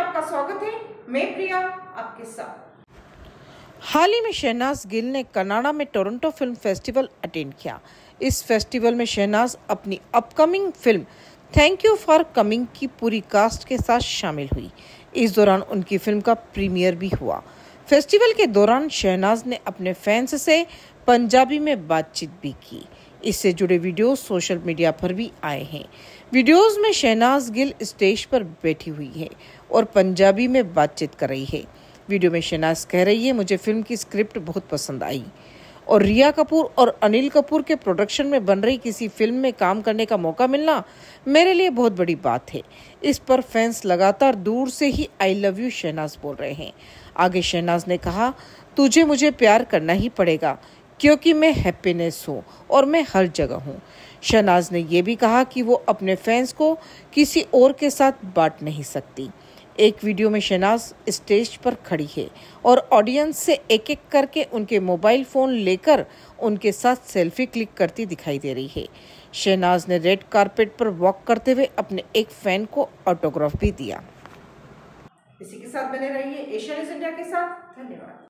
आपका स्वागत है मैं प्रिया आपके साथ हाल ही में शहनाज गिल ने कनाडा में टोरंटो फिल्म फेस्टिवल अटेंड किया इस फेस्टिवल में शहनाज अपनी upcoming film thank you for coming की पूरी कास्ट के साथ शामिल हुई इस दौरान उनकी फिल्म का प्रीमियर भी हुआ फेस्टिवल के दौरान शहनाज ने अपने फैंस से पंजाबी में बातचीत भी की इससे जुड़े वीडियो सोशल मीडिया पर भी आए हैं वीडियोस में शहनाज गिल स्टेज पर बैठी हुई है और पंजाबी में बातचीत कर रही है वीडियो में शहनाज कह रही है मुझे फिल्म की स्क्रिप्ट बहुत पसंद आई और रिया कपूर और अनिल कपूर के प्रोडक्शन में बन रही किसी फिल्म में काम करने का मौका मिलना मेरे लिए बहुत बड़ी बात है इस पर फैंस लगातार दूर से ही आई लव यू शहनाज बोल रहे हैं आगे शहनाज ने कहा तुझे मुझे प्यार करना ही पड़ेगा क्योंकि मैं हैप्पीनेस हूँ और मैं हर जगह हूँ शहनाज ने यह भी कहा कि वो अपने फैंस को किसी और के साथ बांट नहीं सकती एक वीडियो में शहनाज स्टेज पर खड़ी है और ऑडियंस से एक एक करके उनके मोबाइल फ़ोन लेकर उनके साथ सेल्फी क्लिक करती दिखाई दे रही है शहनाज ने रेड कारपेट पर वॉक करते हुए अपने एक फ़ैन को ऑटोग्राफ भी दिया इसी के साथ बने रहिए एशिया न्यूज इंडिया के साथ धन्यवाद